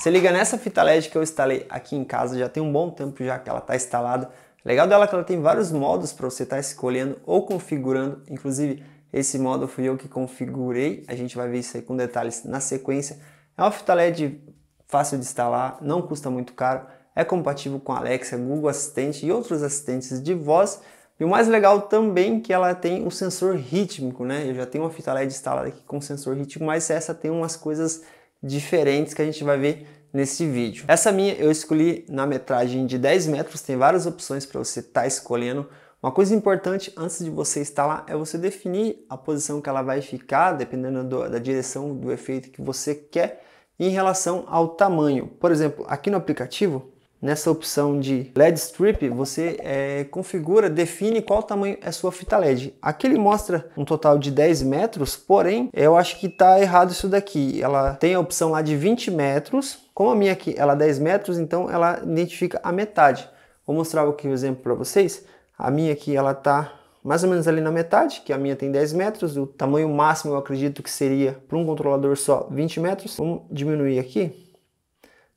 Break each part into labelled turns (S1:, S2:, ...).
S1: Se liga nessa fita LED que eu instalei aqui em casa, já tem um bom tempo já que ela está instalada. Legal dela é que ela tem vários modos para você estar tá escolhendo ou configurando, inclusive esse modo fui eu que configurei, a gente vai ver isso aí com detalhes na sequência. É uma fita LED fácil de instalar, não custa muito caro, é compatível com Alexa, Google Assistente e outros assistentes de voz. E o mais legal também que ela tem um sensor rítmico, né? Eu já tenho uma fita LED instalada aqui com sensor rítmico, mas essa tem umas coisas diferentes que a gente vai ver nesse vídeo. Essa minha eu escolhi na metragem de 10 metros, tem várias opções para você estar tá escolhendo. Uma coisa importante antes de você instalar é você definir a posição que ela vai ficar, dependendo do, da direção do efeito que você quer, em relação ao tamanho. Por exemplo, aqui no aplicativo Nessa opção de LED Strip, você é, configura, define qual tamanho é sua fita LED. Aqui ele mostra um total de 10 metros, porém, eu acho que está errado isso daqui. Ela tem a opção lá de 20 metros. Como a minha aqui, ela é 10 metros, então ela identifica a metade. Vou mostrar aqui um exemplo para vocês. A minha aqui, ela está mais ou menos ali na metade, que a minha tem 10 metros, o tamanho máximo eu acredito que seria para um controlador só 20 metros. Vamos diminuir aqui.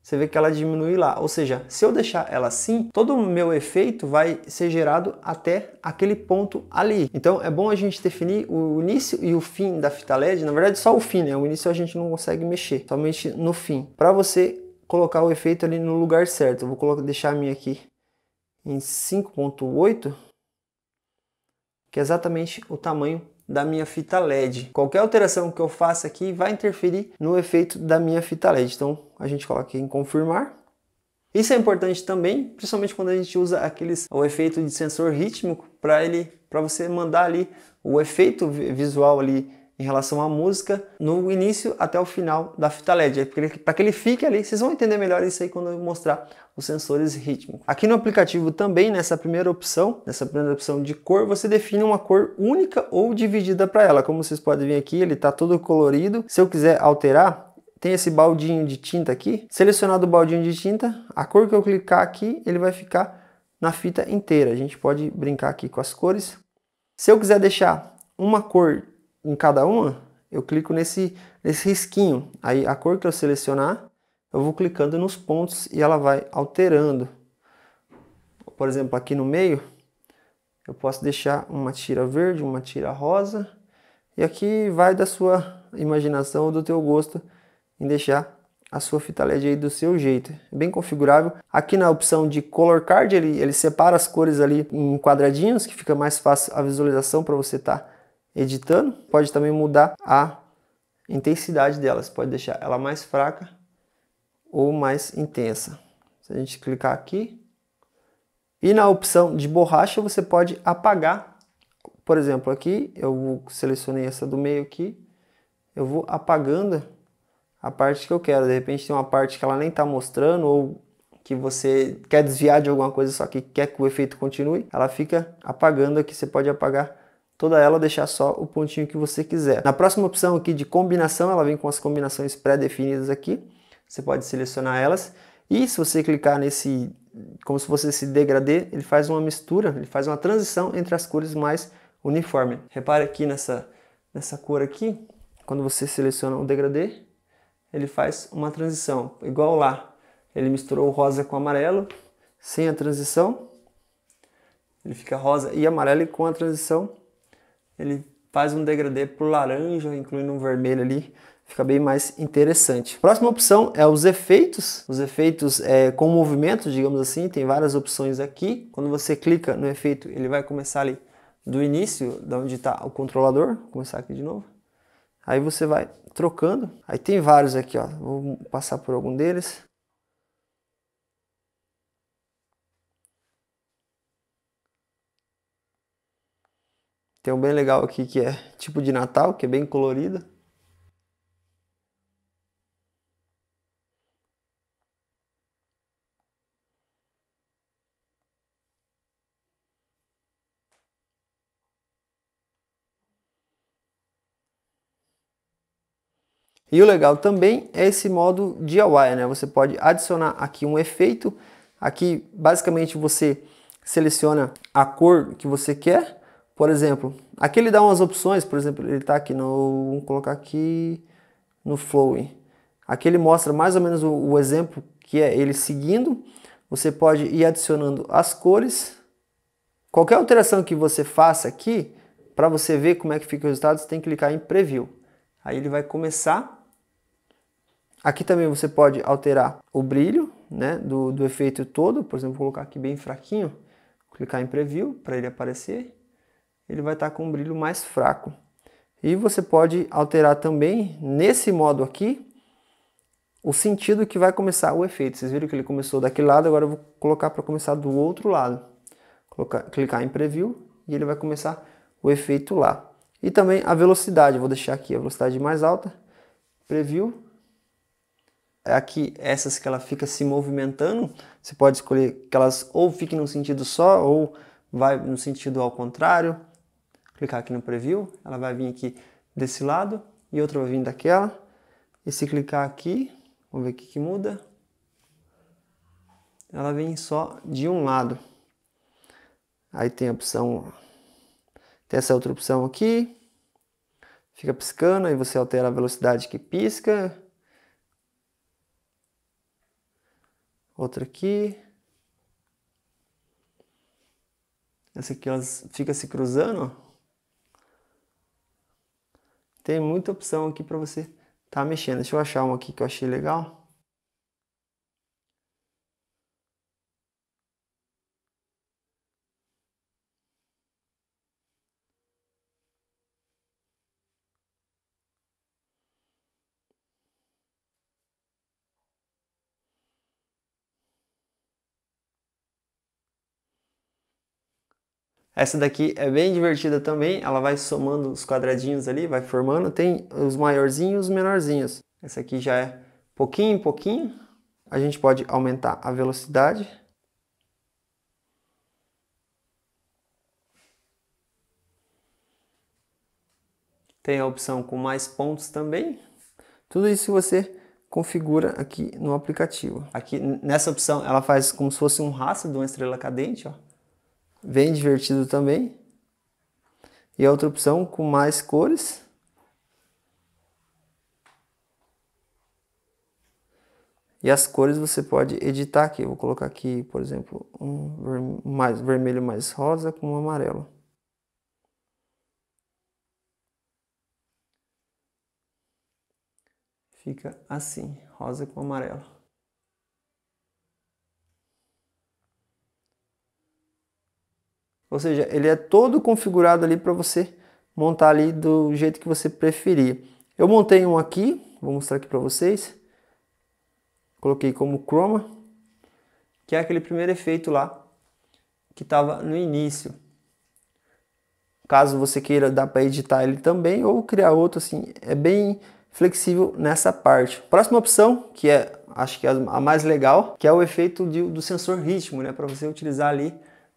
S1: Você vê que ela diminui lá. Ou seja, se eu deixar ela assim, todo o meu efeito vai ser gerado até aquele ponto ali. Então é bom a gente definir o início e o fim da fita LED. Na verdade, só o fim, né? O início a gente não consegue mexer, somente no fim. Para você colocar o efeito ali no lugar certo. Eu vou colocar, deixar a minha aqui em 5.8, que é exatamente o tamanho da minha fita LED. Qualquer alteração que eu faça aqui vai interferir no efeito da minha fita LED. Então, a gente coloca em confirmar. Isso é importante também, principalmente quando a gente usa aqueles o efeito de sensor rítmico para ele, para você mandar ali o efeito visual ali em relação à música no início até o final da fita LED, é para que ele fique ali. Vocês vão entender melhor isso aí quando eu mostrar os sensores rítmicos. Aqui no aplicativo também, nessa primeira opção, nessa primeira opção de cor, você define uma cor única ou dividida para ela. Como vocês podem ver aqui, ele está todo colorido. Se eu quiser alterar, tem esse baldinho de tinta aqui. Selecionado o baldinho de tinta, a cor que eu clicar aqui, ele vai ficar na fita inteira. A gente pode brincar aqui com as cores. Se eu quiser deixar uma cor em cada uma, eu clico nesse, nesse risquinho. Aí a cor que eu selecionar, eu vou clicando nos pontos e ela vai alterando. Por exemplo, aqui no meio, eu posso deixar uma tira verde, uma tira rosa. E aqui vai da sua imaginação ou do teu gosto em deixar a sua fita LED aí do seu jeito, é bem configurável. Aqui na opção de Color Card, ele, ele separa as cores ali em quadradinhos, que fica mais fácil a visualização para você estar tá editando. Pode também mudar a intensidade delas, pode deixar ela mais fraca ou mais intensa. Se a gente clicar aqui, e na opção de borracha você pode apagar, por exemplo aqui, eu selecionei essa do meio aqui, eu vou apagando a parte que eu quero. De repente tem uma parte que ela nem está mostrando ou que você quer desviar de alguma coisa, só que quer que o efeito continue, ela fica apagando aqui. Você pode apagar toda ela, deixar só o pontinho que você quiser. Na próxima opção aqui de combinação, ela vem com as combinações pré-definidas aqui. Você pode selecionar elas. E se você clicar nesse, como se fosse esse degradê, ele faz uma mistura, ele faz uma transição entre as cores mais uniforme. Repare aqui nessa, nessa cor aqui, quando você seleciona o degradê, ele faz uma transição, igual lá. Ele misturou o rosa com o amarelo, sem a transição, ele fica rosa e amarelo, e com a transição, ele faz um degradê por laranja, incluindo um vermelho ali, fica bem mais interessante. Próxima opção é os efeitos, os efeitos é, com movimento, digamos assim, tem várias opções aqui. Quando você clica no efeito, ele vai começar ali do início, da onde está o controlador, Vou começar aqui de novo. Aí você vai trocando. Aí tem vários aqui, ó. Vou passar por algum deles. Tem um bem legal aqui que é tipo de Natal, que é bem colorido. E o legal também é esse modo DIY, né? Você pode adicionar aqui um efeito. Aqui, basicamente, você seleciona a cor que você quer. Por exemplo, aqui ele dá umas opções. Por exemplo, ele está aqui no... Vamos colocar aqui no Flowing. Aqui ele mostra mais ou menos o, o exemplo que é ele seguindo. Você pode ir adicionando as cores. Qualquer alteração que você faça aqui, para você ver como é que fica o resultado, você tem que clicar em Preview. Aí ele vai começar Aqui também você pode alterar o brilho né, do, do efeito todo, por exemplo, colocar aqui bem fraquinho, clicar em preview para ele aparecer, ele vai estar tá com um brilho mais fraco. E você pode alterar também, nesse modo aqui, o sentido que vai começar o efeito. Vocês viram que ele começou daquele lado, agora eu vou colocar para começar do outro lado. Colocar, clicar em preview e ele vai começar o efeito lá. E também a velocidade, vou deixar aqui a velocidade mais alta, preview, é aqui essas que ela fica se movimentando, você pode escolher que elas ou fiquem no sentido só ou vai no sentido ao contrário. Clicar aqui no preview, ela vai vir aqui desse lado e outra vai vir daquela. E se clicar aqui, vamos ver o que, que muda. Ela vem só de um lado. Aí tem a opção, tem essa outra opção aqui. Fica piscando, aí você altera a velocidade que pisca outra aqui. Essa aqui elas ficam se cruzando, ó. Tem muita opção aqui para você tá mexendo. Deixa eu achar uma aqui que eu achei legal. Essa daqui é bem divertida também, ela vai somando os quadradinhos ali, vai formando, tem os maiorzinhos e os menorzinhos. Essa aqui já é pouquinho em pouquinho. A gente pode aumentar a velocidade. Tem a opção com mais pontos também. Tudo isso você configura aqui no aplicativo. Aqui nessa opção ela faz como se fosse um rastro de uma estrela cadente, ó bem divertido também. E a outra opção com mais cores. E as cores você pode editar aqui. Eu vou colocar aqui, por exemplo, um mais vermelho mais rosa com um amarelo. Fica assim, rosa com amarelo. Ou seja, ele é todo configurado ali para você montar ali do jeito que você preferir. Eu montei um aqui, vou mostrar aqui para vocês. Coloquei como chroma, que é aquele primeiro efeito lá que estava no início. Caso você queira, dá para editar ele também ou criar outro assim, é bem flexível nessa parte. Próxima opção, que é acho que é a mais legal, que é o efeito de, do sensor ritmo, né, para você utilizar ali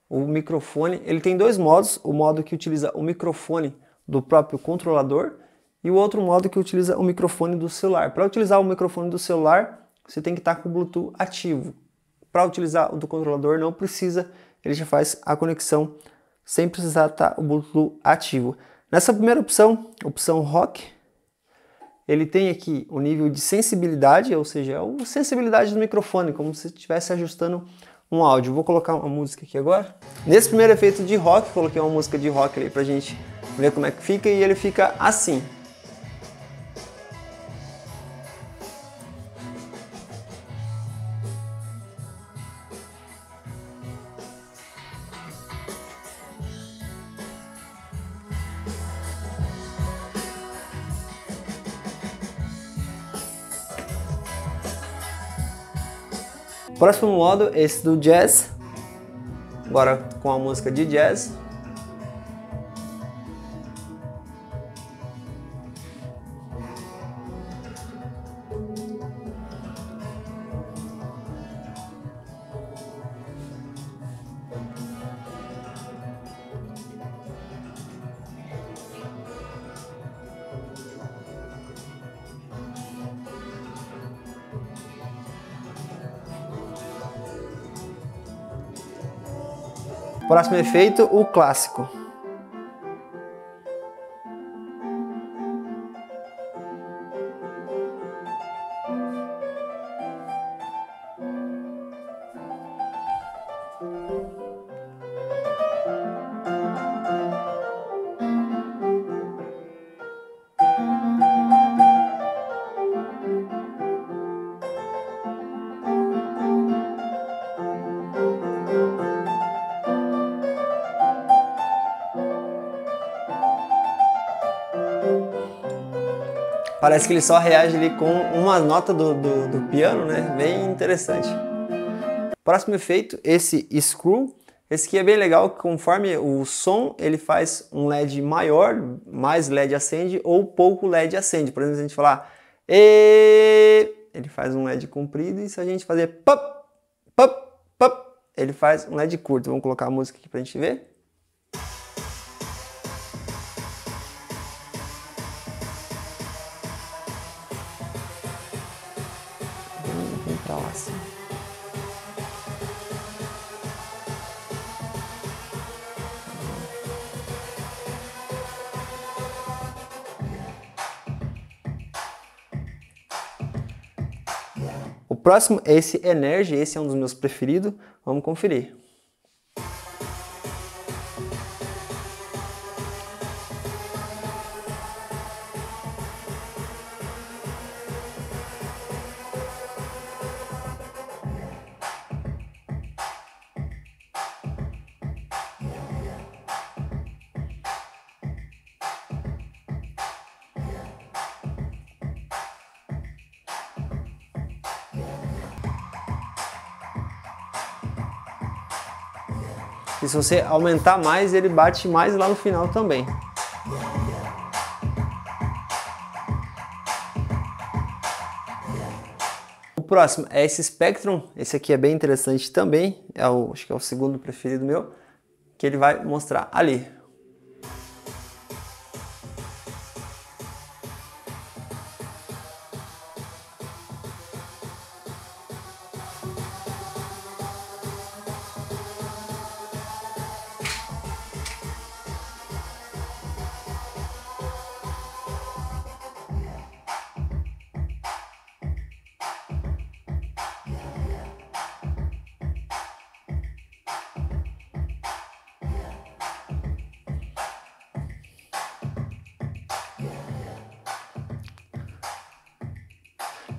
S1: o microfone, ele tem dois modos, o modo que utiliza o microfone do próprio controlador e o outro modo que utiliza o microfone do celular. Para utilizar o microfone do celular, você tem que estar com o Bluetooth ativo. Para utilizar o do controlador, não precisa, ele já faz a conexão sem precisar estar o Bluetooth ativo. Nessa primeira opção, opção Rock, ele tem aqui o nível de sensibilidade, ou seja, a sensibilidade do microfone, como se estivesse ajustando um áudio. Vou colocar uma música aqui agora. Nesse primeiro efeito de rock, coloquei uma música de rock ali pra gente ver como é que fica e ele fica assim. Próximo modo, esse do jazz. Agora com a música de jazz. Próximo efeito, o clássico. Parece que ele só reage ali com uma nota do, do, do piano, né? Bem interessante. Próximo efeito, esse screw. Esse aqui é bem legal, conforme o som ele faz um LED maior, mais LED acende ou pouco LED acende. Por exemplo, se a gente falar e ele faz um LED comprido e se a gente fazer pop, pop, pop, ele faz um LED curto. Vamos colocar a música aqui pra gente ver. próximo. O próximo é esse Energy, esse é um dos meus preferidos. Vamos conferir. E se você aumentar mais, ele bate mais lá no final também. O próximo é esse Spectrum. Esse aqui é bem interessante também. É o, acho que é o segundo preferido meu. Que ele vai mostrar ali.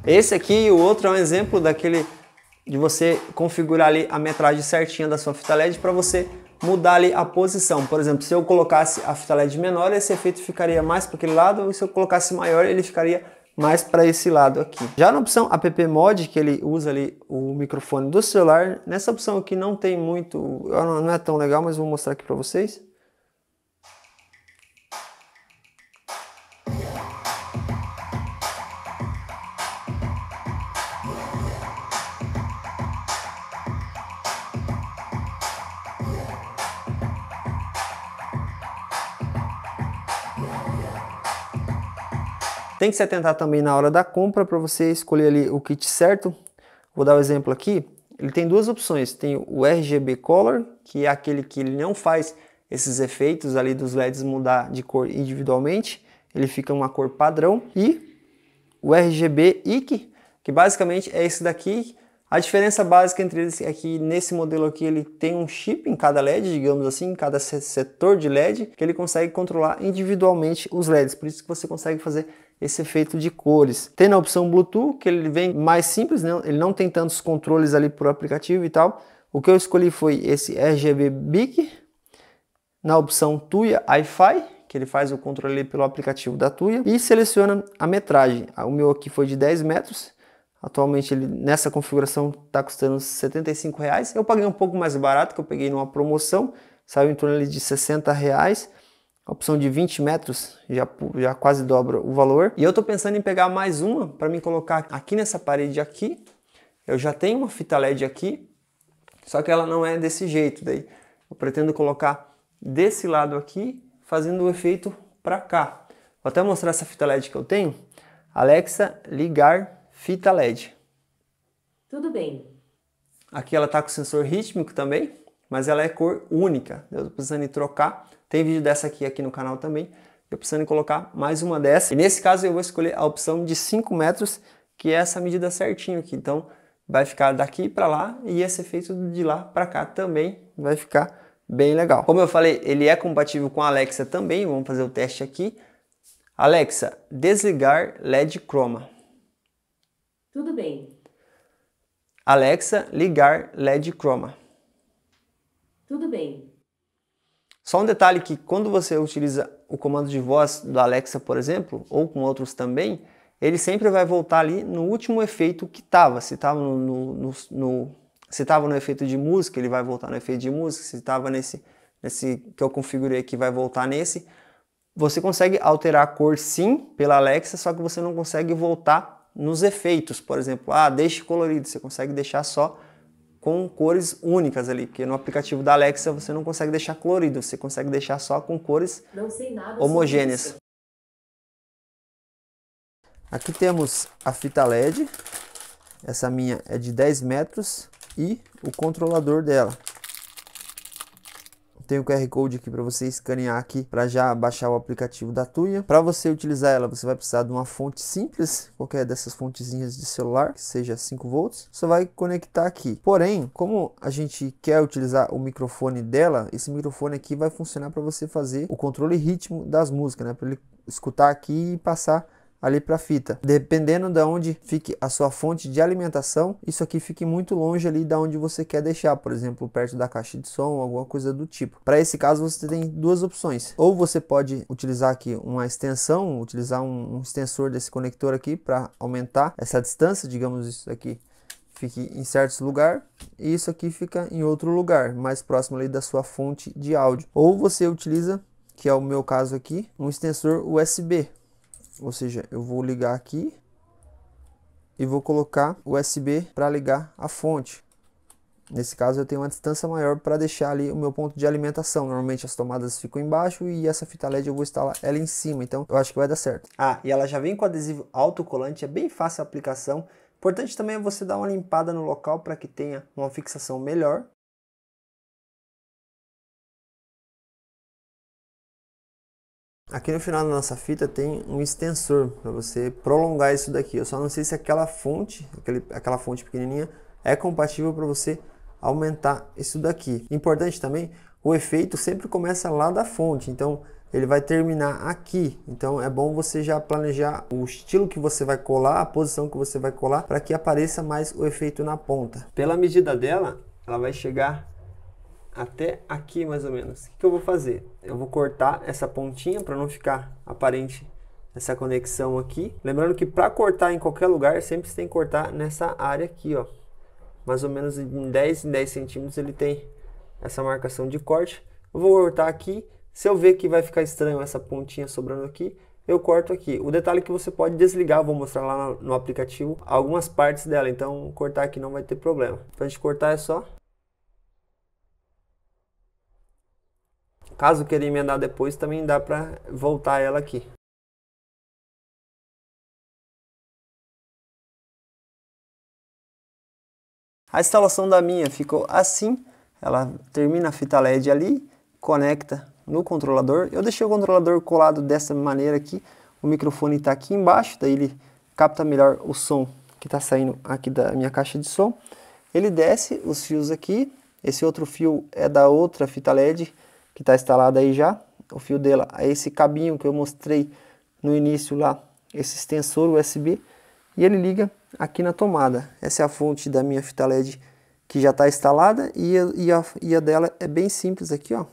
S1: Esse aqui, e o outro é um exemplo daquele de você configurar ali a metragem certinha da sua fita LED para você mudar ali a posição. Por exemplo, se eu colocasse a fita LED menor, esse efeito ficaria mais para aquele lado, e se eu colocasse maior, ele ficaria mais para esse lado aqui. Já na opção app mod, que ele usa ali o microfone do celular, nessa opção aqui não tem muito, não é tão legal, mas vou mostrar aqui para vocês. Tem que se atentar também na hora da compra para você escolher ali o kit certo. Vou dar o um exemplo aqui. Ele tem duas opções. Tem o RGB Color, que é aquele que ele não faz esses efeitos ali dos LEDs mudar de cor individualmente. Ele fica uma cor padrão. E o RGB IC, que basicamente é esse daqui. A diferença básica entre eles é que nesse modelo aqui ele tem um chip em cada LED, digamos assim, em cada setor de LED, que ele consegue controlar individualmente os LEDs. Por isso que você consegue fazer esse efeito de cores. Tem na opção Bluetooth, que ele vem mais simples, né? ele não tem tantos controles ali por aplicativo e tal. O que eu escolhi foi esse RGB Big na opção Tuya Hi-Fi, que ele faz o controle pelo aplicativo da Tuya, e seleciona a metragem. Ah, o meu aqui foi de 10 metros, atualmente ele nessa configuração está custando R$ 75. Reais. Eu paguei um pouco mais barato, que eu peguei numa promoção, saiu em torno de R$ 60. Reais opção de 20 metros já, já quase dobra o valor. E eu estou pensando em pegar mais uma para me colocar aqui nessa parede aqui. Eu já tenho uma fita LED aqui, só que ela não é desse jeito. Daí eu pretendo colocar desse lado aqui, fazendo o efeito para cá. Vou até mostrar essa fita LED que eu tenho. Alexa, ligar fita LED. Tudo bem. Aqui ela está com sensor rítmico também, mas ela é cor única. Eu estou precisando trocar tem vídeo dessa aqui aqui no canal também. Eu precisando colocar mais uma dessa. E nesse caso eu vou escolher a opção de 5 metros, que é essa medida certinho aqui. Então vai ficar daqui para lá e esse efeito de lá para cá também vai ficar bem legal. Como eu falei, ele é compatível com a Alexa também. Vamos fazer o teste aqui. Alexa, desligar LED chroma. Tudo bem. Alexa, ligar LED chroma. Tudo bem. Só um detalhe que quando você utiliza o comando de voz do Alexa, por exemplo, ou com outros também, ele sempre vai voltar ali no último efeito que estava. Se estava no, no, no, se estava no efeito de música, ele vai voltar no efeito de música. Se estava nesse, nesse que eu configurei aqui, vai voltar nesse. Você consegue alterar a cor sim pela Alexa, só que você não consegue voltar nos efeitos. Por exemplo, ah, deixe colorido, você consegue deixar só com cores únicas ali, porque no aplicativo da Alexa você não consegue deixar colorido, você consegue deixar só com cores nada, homogêneas. Aqui temos a fita LED, essa minha é de 10 metros e o controlador dela tem o QR Code aqui para você escanear aqui para já baixar o aplicativo da Tuya. Para você utilizar ela, você vai precisar de uma fonte simples, qualquer dessas fontezinhas de celular, que seja 5 volts. Você vai conectar aqui. Porém, como a gente quer utilizar o microfone dela, esse microfone aqui vai funcionar para você fazer o controle ritmo das músicas, né? Para ele escutar aqui e passar ali para a fita. Dependendo da de onde fique a sua fonte de alimentação, isso aqui fique muito longe ali da onde você quer deixar, por exemplo, perto da caixa de som, alguma coisa do tipo. Para esse caso, você tem duas opções. Ou você pode utilizar aqui uma extensão, utilizar um, um extensor desse conector aqui para aumentar essa distância, digamos isso aqui fique em certo lugar e isso aqui fica em outro lugar, mais próximo ali da sua fonte de áudio. Ou você utiliza, que é o meu caso aqui, um extensor USB. Ou seja, eu vou ligar aqui e vou colocar USB para ligar a fonte. Nesse caso eu tenho uma distância maior para deixar ali o meu ponto de alimentação. Normalmente as tomadas ficam embaixo e essa fita LED eu vou instalar ela em cima, então eu acho que vai dar certo. Ah, e ela já vem com adesivo autocolante, é bem fácil a aplicação. Importante também é você dar uma limpada no local para que tenha uma fixação melhor. Aqui no final da nossa fita tem um extensor para você prolongar isso daqui. Eu só não sei se aquela fonte, aquele, aquela fonte pequenininha, é compatível para você aumentar isso daqui. Importante também, o efeito sempre começa lá da fonte, então ele vai terminar aqui. Então é bom você já planejar o estilo que você vai colar, a posição que você vai colar, para que apareça mais o efeito na ponta. Pela medida dela, ela vai chegar até aqui mais ou menos. O que eu vou fazer? eu vou cortar essa pontinha para não ficar aparente essa conexão aqui. Lembrando que para cortar em qualquer lugar, sempre tem que cortar nessa área aqui, ó. Mais ou menos em 10 em 10 centímetros ele tem essa marcação de corte. Eu vou cortar aqui. Se eu ver que vai ficar estranho essa pontinha sobrando aqui, eu corto aqui. O detalhe é que você pode desligar, vou mostrar lá no, no aplicativo, algumas partes dela. Então, cortar aqui não vai ter problema. Para a gente cortar é só Caso queira emendar depois, também dá para voltar ela aqui. A instalação da minha ficou assim, ela termina a fita LED ali, conecta no controlador. Eu deixei o controlador colado dessa maneira aqui, o microfone está aqui embaixo, daí ele capta melhor o som que está saindo aqui da minha caixa de som. Ele desce os fios aqui, esse outro fio é da outra fita LED, que está instalada aí já, o fio dela é esse cabinho que eu mostrei no início lá, esse extensor USB, e ele liga aqui na tomada. Essa é a fonte da minha fita LED que já está instalada e a, e, a, e a dela é bem simples aqui, ó.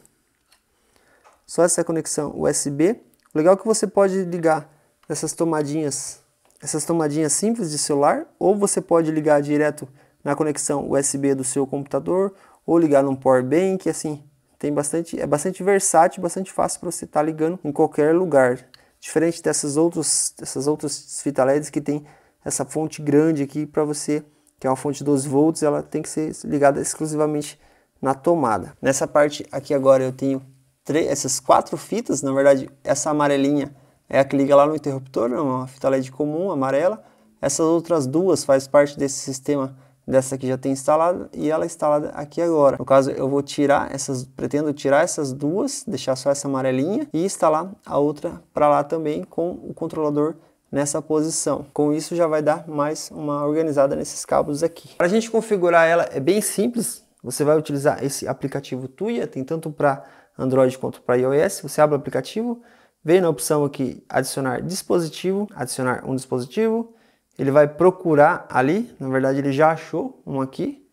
S1: Só essa conexão USB. O legal é que você pode ligar essas tomadinhas, essas tomadinhas simples de celular, ou você pode ligar direto na conexão USB do seu computador, ou ligar num power bank, assim, tem bastante, é bastante versátil, bastante fácil para você estar tá ligando em qualquer lugar. Diferente dessas outras, dessas outras fitas LEDs que tem essa fonte grande aqui para você, que é uma fonte 12 volts, ela tem que ser ligada exclusivamente na tomada. Nessa parte aqui agora eu tenho essas quatro fitas, na verdade essa amarelinha é a que liga lá no interruptor, é uma fita LED comum, amarela. Essas outras duas faz parte desse sistema dessa que já tem instalada e ela instalada aqui agora. No caso, eu vou tirar essas, pretendo tirar essas duas, deixar só essa amarelinha e instalar a outra para lá também com o controlador nessa posição. Com isso já vai dar mais uma organizada nesses cabos aqui. Para a gente configurar ela é bem simples, você vai utilizar esse aplicativo Tuya, tem tanto para Android quanto para iOS, você abre o aplicativo, vem na opção aqui adicionar dispositivo, adicionar um dispositivo, ele vai procurar ali, na verdade ele já achou um aqui,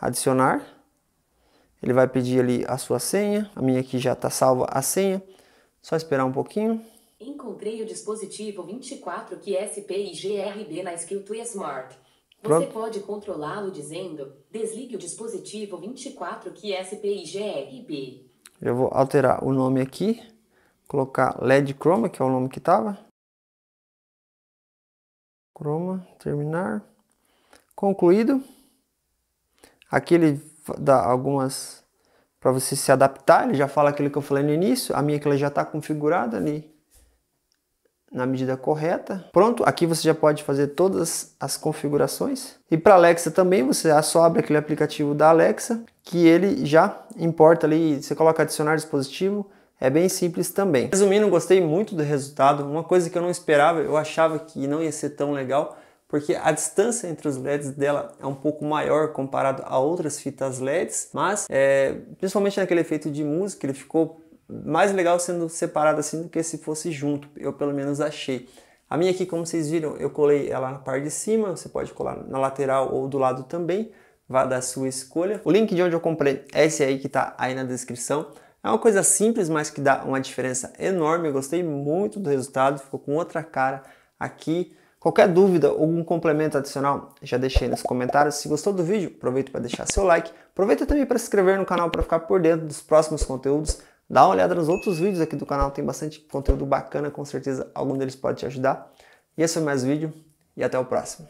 S1: adicionar. Ele vai pedir ali a sua senha, a minha aqui já está salva a senha. Só esperar um pouquinho. Encontrei o dispositivo 24 que é SP e GRB na Skill to Smart. Pronto. Você pode controlá-lo dizendo: desligue o dispositivo 24 que é SP e GRB. Eu vou alterar o nome aqui, colocar LED Chroma, que é o nome que estava Chroma, terminar. Concluído. Aqui ele dá algumas para você se adaptar. Ele já fala aquilo que eu falei no início. A minha que ela já está configurada ali na medida correta. Pronto, aqui você já pode fazer todas as configurações. E para Alexa também, você só abre aquele aplicativo da Alexa, que ele já importa ali, você coloca adicionar dispositivo, é bem simples também. Resumindo, gostei muito do resultado. Uma coisa que eu não esperava, eu achava que não ia ser tão legal, porque a distância entre os LEDs dela é um pouco maior comparado a outras fitas LEDs, mas é, principalmente naquele efeito de música, ele ficou mais legal sendo separado assim do que se fosse junto, eu pelo menos achei. A minha aqui, como vocês viram, eu colei ela na parte de cima, você pode colar na lateral ou do lado também, vá da sua escolha. O link de onde eu comprei é esse aí que está aí na descrição. É uma coisa simples, mas que dá uma diferença enorme. Eu gostei muito do resultado, ficou com outra cara aqui. Qualquer dúvida ou algum complemento adicional, já deixei nos comentários. Se gostou do vídeo, aproveita para deixar seu like. Aproveita também para se inscrever no canal para ficar por dentro dos próximos conteúdos. Dá uma olhada nos outros vídeos aqui do canal, tem bastante conteúdo bacana, com certeza algum deles pode te ajudar. E esse foi mais um vídeo e até o próximo.